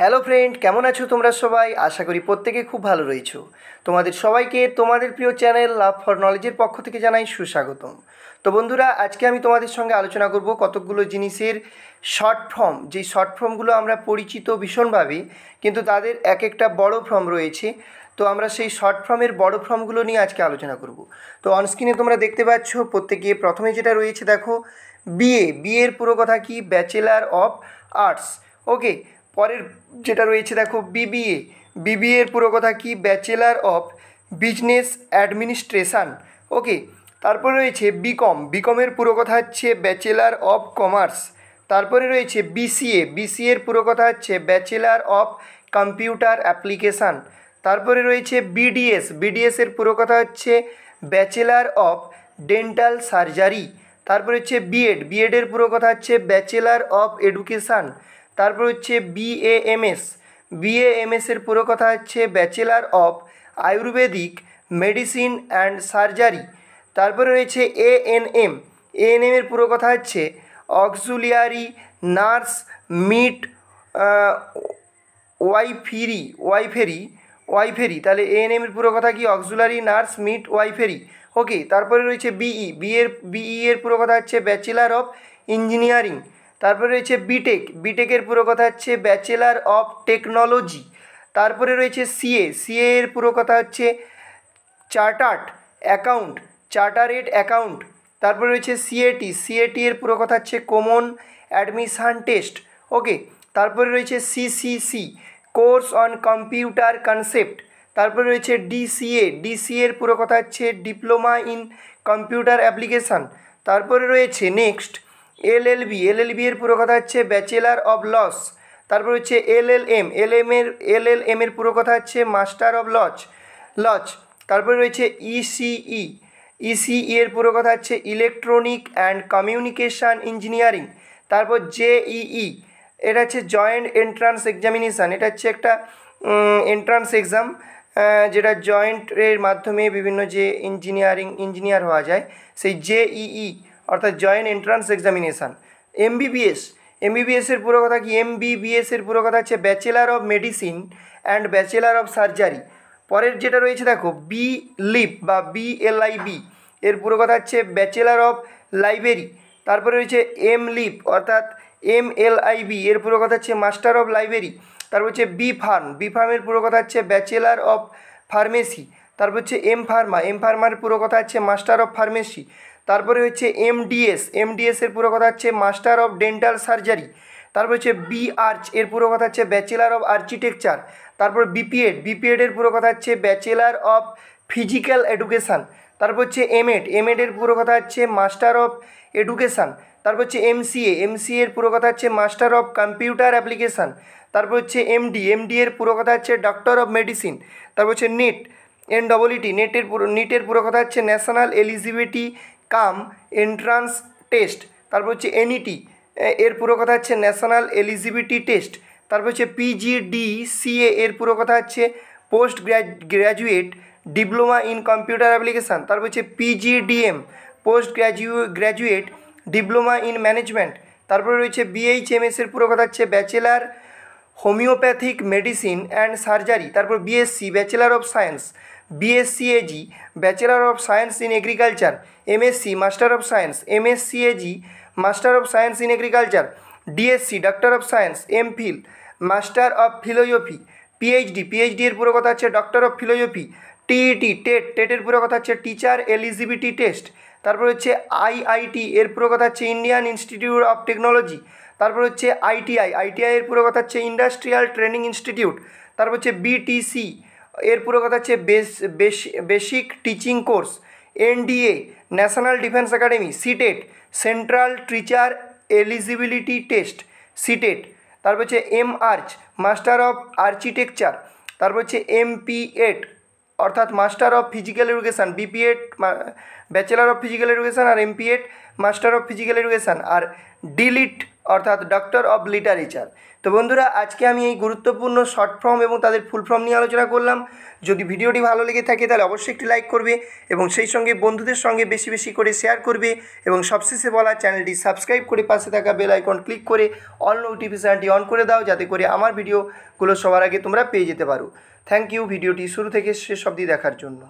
hello friend কেমন আছো তোমরা সবাই আশা করি প্রত্যেকে খুব ভালো রয়েছো তোমাদের সবাইকে তোমাদের প্রিয় চ্যানেল লাভ ফর নলেজের পক্ষ থেকে জানাই সুস্বাগতম তো বন্ধুরা আজকে আমি তোমাদের সঙ্গে আলোচনা করব কতকগুলো জিনিসের শর্ট ফর্ম যেই শর্ট ফর্মগুলো আমরা পরিচিত ভীষণভাবে কিন্তু তাদের এক একটা বড় ফর্ম রয়েছে তো আমরা সেই শর্ট ফর্মের বড় ফর্মগুলো নিয়ে আজকে আলোচনা করব তো অনস্ক্রিনে তোমরা দেখতে পাচ্ছ প্রত্যেকে প্রথমে যেটা রয়েছে দেখো বিএ বিয়ের পুরো কথা কি ব্যাচেলার অফ আর্টস ওকে পরের যেটা রয়েছে দেখো বিবিএ বিবিএর এর পুরো কথা কি bachelor of business administration okay তারপরে রয়েছে বিকম বিকমের পুরো কথা হচ্ছে ব্যাচেলার অফ কমার্স তারপরে রয়েছে বিসিএ বিসিএর পুরো কথা হচ্ছে ব্যাচেলার অফ কম্পিউটার অ্যাপ্লিকেশান তারপরে রয়েছে বিডিএস বিডিএসের পুরো কথা হচ্ছে ব্যাচেলার অফ ডেন্টাল সার্জারি তারপরে হচ্ছে বিএড বিএডের পুরো কথা হচ্ছে ব্যাচেলার অফ এডুকেশান তারপর হচ্ছে বিএএমএস বিএএমএসের পুরো কথা হচ্ছে bachelor of Ayurvedic medicine and surgery তারপরে রয়েছে এএনএম এএনএমের পুরো কথা হচ্ছে অক্সুলিয়ারি নার্স মিট ওয়াইফিরি ওয়াইফেরি ওয়াইফেরি তাহলে এএনএমের পুরো কথা কি auxiliary nurse midwifery okay তারপরে রয়েছে বিই বিএর বিই এর পুরো কথা হচ্ছে ব্যাচেলার অফ ইঞ্জিনিয়ারিং তারপরে রয়েছে বিটেক বিটেকের পুরো কথা হচ্ছে ব্যাচেলার অফ টেকনোলজি তারপরে রয়েছে সিএ সিএ এর পুরো কথা হচ্ছে চার্টার্ড অ্যাকাউন্ট চার্টারেড অ্যাকাউন্ট তারপরে রয়েছে সিএটি সিএটি এর পুরো কথা হচ্ছে কমন অ্যাডমিশান টেস্ট ওকে তারপরে রয়েছে CCC course on computer concept তারপরে রয়েছে ডিসিএ ডিসিএ এর পুরো কথা হচ্ছে ডিপ্লোমা ইন কম্পিউটার অ্যাপ্লিকেশান তারপরে রয়েছে নেক্সট এলএলবি এলএলবি এর পুরো কথা হচ্ছে ব্যাচেলার অব লস তারপর হচ্ছে এলএলএম এলএম এর এলএলএম এর পুরো কথা হচ্ছে মাস্টার অব লজ লজ তারপর রয়েছে ECE e ECE e, e এর পুরো কথা হচ্ছে ইলেকট্রনিক অ্যান্ড কমিউনিকেশান ইঞ্জিনিয়ারিং তারপর জেইই এটা হচ্ছে জয়েন্ট এন্ট্রান্স এক্সামিনেশান এটা হচ্ছে একটা এন্ট্রান্স এক্সাম যেটা জয়েন্টের মাধ্যমে বিভিন্ন যে ইঞ্জিনিয়ারিং ইঞ্জিনিয়ার হওয়া যায় সেই জেইই অর্থাৎ জয়েন্ট এন্ট্রান্স এক্সামিনেশান এমবিবিএস এমবিবিএসের পুরো কথা কি এমবিবিএসের পুরো কথা হচ্ছে bachelor of medicine and bachelor of surgery পরের যেটা রয়েছে দেখো বি লিপ বা বিএলআইবি এর পুরো কথা হচ্ছে ব্যাচেলার অফ লাইব্রেরি তারপরে রয়েছে এম লিপ অর্থাৎ এম এল আই বি এর পুরো কথা হচ্ছে মাস্টার অফ লাইব্রেরি তারপর হচ্ছে বি ফার্ম বি ফার্মের পুরো কথা হচ্ছে ব্যাচেলার অফ ফার্মেসি তারপর হচ্ছে এম ফার্মা এম ফার্মার পুরো কথা হচ্ছে মাস্টার অফ ফার্মেসি তারপরে হচ্ছে এমডিএস এমডিএসের পুরো কথা হচ্ছে মাস্টার অফ ডেন্টাল সার্জারি তারপর হচ্ছে বি আর্চ এর পুরো কথা হচ্ছে ব্যাচেলার অফ আর্কিটেকচার তারপর বিপিএড বিপিএডের পুরো কথা হচ্ছে ব্যাচেলার অফ ফিজিক্যাল এডুকেশান তারপর হচ্ছে এমএড এমএডের পুরো কথা হচ্ছে মাস্টার অফ এডুকেশান তারপর হচ্ছে এমসিএ এমসিএ এর পুরো কথা হচ্ছে মাস্টার অফ কম্পিউটার অ্যাপ্লিকেশান তারপর হচ্ছে এমডি এমডি এর পুরো কথা হচ্ছে ডক্টর অফ মেডিসিন তারপর হচ্ছে নেট এনডবলইটি নেটের পুরো নিটের পুরো কথা হচ্ছে national eligibility cum entrance test তারপর হচ্ছে এনইটি এর পুরো কথা হচ্ছে ন্যাশনাল এলিজিবিলিটি টেস্ট তারপর হচ্ছে পিজিডি সিএ এর পুরো কথা হচ্ছে post graduate diploma in computer application তারপর হচ্ছে পিজিডিএম পোস্ট গ্র্যাজু গ্র্যাজুয়েট ডিপ্লোমা ইন ম্যানেজমেন্ট তারপরে রয়েছে বিএইচএমএস এর পুরো কথা হচ্ছে bachelor homeopathic medicine and surgery তারপর BSc bachelor of science BScAg bachelor of science in agriculture MSc master of science MScAg master of science in agriculture DSc doctor of science M Phil master of philosophy PhD PhD এর পুরো কথা হচ্ছে doctor of philosophy TET TET টেটের পুরো কথা হচ্ছে teacher eligibility test তারপর হচ্ছে আইআইটি এর পুরো কথা হচ্ছে ইন্ডিয়ান ইনস্টিটিউট অফ টেকনোলজি তারপর হচ্ছে আইটিআই আইটিআই এর পুরো কথা হচ্ছে ইন্ডাস্ট্রিয়াল ট্রেনিং ইনস্টিটিউট তারপর হচ্ছে বিটিসি এর পুরো কথা হচ্ছে বেস basic teaching course NDA national defence academy CTET central teacher eligibility test CTET তারপর হচ্ছে M Arch master of architecture তারপর হচ্ছে এম এড অর্থাৎ master of physical education BPEd bachelor of physical education আর MPEd master of physical education আর DLitt অর্থাৎ doctor of literature তো বন্ধুরা আজকে আমি এই গুরুত্বপূর্ণ শর্ট ফর্ম এবং তাদের ফুল ফর্ম নিয়ে আলোচনা করলাম যদি ভিডিওটি ভালো লেগে থাকে তাহলে অবশ্যই একটি লাইক করবে এবং সেই সঙ্গে বন্ধুদের সঙ্গে বেশি বেশি করে শেয়ার করবে এবং সবশেষে বলা চ্যানেলটি সাবস্ক্রাইব করে পাশে থাকা বেল আইকন ক্লিক করে অল নোটিফিকেশানটি অন করে দাও যাতে করে আমার ভিডিওগুলো সবার আগে তোমরা পেয়ে যেতে পারো থ্যাংক ইউ ভিডিওটি শুরু থেকে শেষ অবধি দেখার জন্য